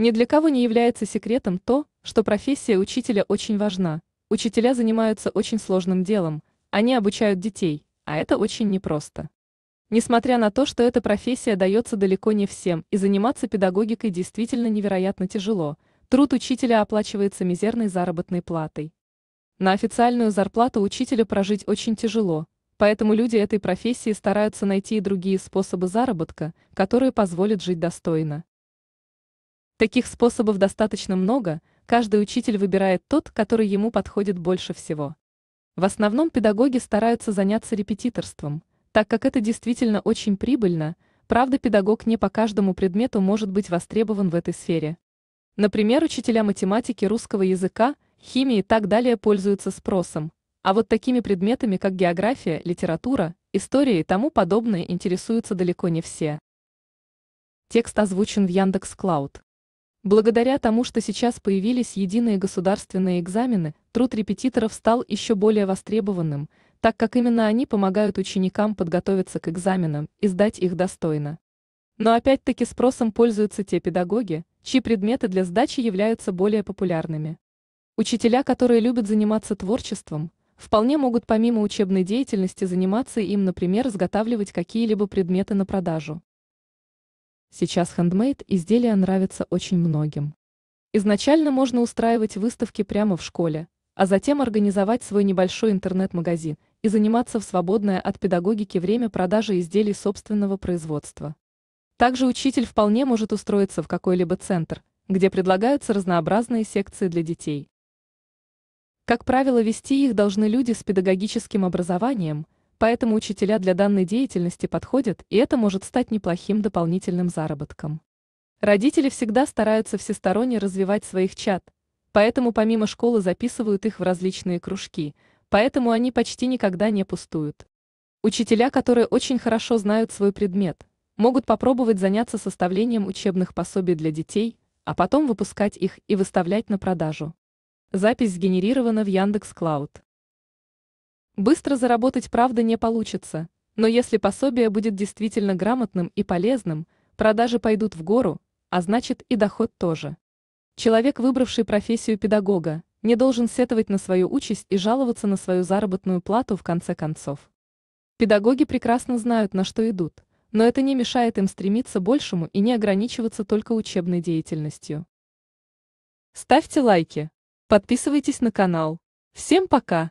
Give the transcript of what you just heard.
Ни для кого не является секретом то, что профессия учителя очень важна. Учителя занимаются очень сложным делом, они обучают детей, а это очень непросто. Несмотря на то, что эта профессия дается далеко не всем, и заниматься педагогикой действительно невероятно тяжело, труд учителя оплачивается мизерной заработной платой. На официальную зарплату учителя прожить очень тяжело, поэтому люди этой профессии стараются найти и другие способы заработка, которые позволят жить достойно. Таких способов достаточно много, каждый учитель выбирает тот, который ему подходит больше всего. В основном педагоги стараются заняться репетиторством, так как это действительно очень прибыльно, правда педагог не по каждому предмету может быть востребован в этой сфере. Например, учителя математики русского языка, химии и так далее пользуются спросом, а вот такими предметами, как география, литература, история и тому подобное интересуются далеко не все. Текст озвучен в Яндекс.Клауд. Благодаря тому, что сейчас появились единые государственные экзамены, труд репетиторов стал еще более востребованным, так как именно они помогают ученикам подготовиться к экзаменам и сдать их достойно. Но опять-таки спросом пользуются те педагоги, чьи предметы для сдачи являются более популярными. Учителя, которые любят заниматься творчеством, вполне могут помимо учебной деятельности заниматься им, например, изготавливать какие-либо предметы на продажу. Сейчас хендмейд изделия нравятся очень многим. Изначально можно устраивать выставки прямо в школе, а затем организовать свой небольшой интернет-магазин и заниматься в свободное от педагогики время продажи изделий собственного производства. Также учитель вполне может устроиться в какой-либо центр, где предлагаются разнообразные секции для детей. Как правило, вести их должны люди с педагогическим образованием – Поэтому учителя для данной деятельности подходят, и это может стать неплохим дополнительным заработком. Родители всегда стараются всесторонне развивать своих чад, поэтому помимо школы записывают их в различные кружки, поэтому они почти никогда не пустуют. Учителя, которые очень хорошо знают свой предмет, могут попробовать заняться составлением учебных пособий для детей, а потом выпускать их и выставлять на продажу. Запись сгенерирована в Яндекс Клауд. Быстро заработать правда не получится, но если пособие будет действительно грамотным и полезным, продажи пойдут в гору, а значит и доход тоже. Человек, выбравший профессию педагога, не должен сетовать на свою участь и жаловаться на свою заработную плату в конце концов. Педагоги прекрасно знают, на что идут, но это не мешает им стремиться большему и не ограничиваться только учебной деятельностью. Ставьте лайки, подписывайтесь на канал. Всем пока!